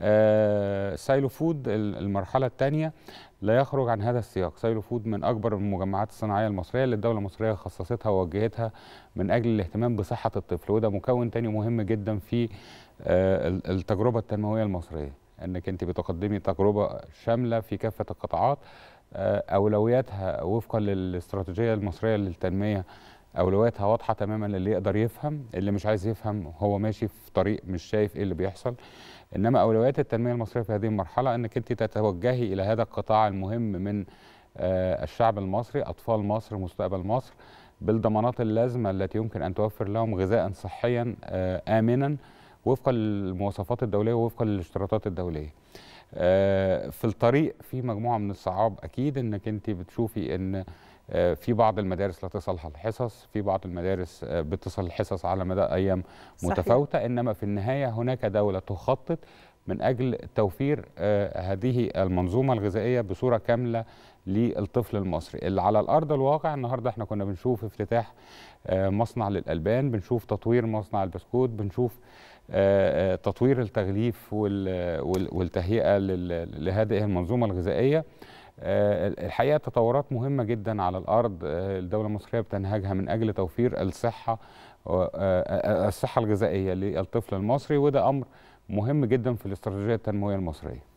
آه سايلو فود المرحله الثانيه لا يخرج عن هذا السياق سايلو فود من اكبر المجمعات الصناعيه المصريه اللي الدوله المصريه خصصتها ووجهتها من اجل الاهتمام بصحه الطفل وده مكون تاني مهم جدا في آه التجربه التنمويه المصريه انك انت بتقدمي تجربه شامله في كافه القطاعات آه، اولوياتها وفقا للاستراتيجيه المصريه للتنميه اولوياتها واضحه تماما للي يقدر يفهم اللي مش عايز يفهم هو ماشي في طريق مش شايف ايه اللي بيحصل انما اولويات التنميه المصريه في هذه المرحله انك انت تتوجهي الى هذا القطاع المهم من آه، الشعب المصري اطفال مصر مستقبل مصر بالضمانات اللازمه التي يمكن ان توفر لهم غذاء صحيا آه، امنا وفقا للمواصفات الدوليه ووفقا للاشتراطات الدوليه آه، في الطريق في مجموعه من الصعاب اكيد انك انت بتشوفي ان آه، في بعض المدارس لا تصلها الحصص في بعض المدارس آه، بتصل الحصص على مدى ايام متفاوته انما في النهايه هناك دوله تخطط من أجل توفير آه، هذه المنظومة الغذائية بصورة كاملة للطفل المصري اللي على الأرض الواقع النهاردة احنا كنا بنشوف افتتاح آه، مصنع للألبان بنشوف تطوير مصنع البسكوت بنشوف آه، تطوير التغليف والتهيئة لهذه المنظومة الغذائية الحقيقه تطورات مهمه جدا على الارض الدوله المصريه بتنهجها من اجل توفير الصحه الصحه الغذائيه للطفل المصري وده امر مهم جدا في الاستراتيجيه التنمويه المصريه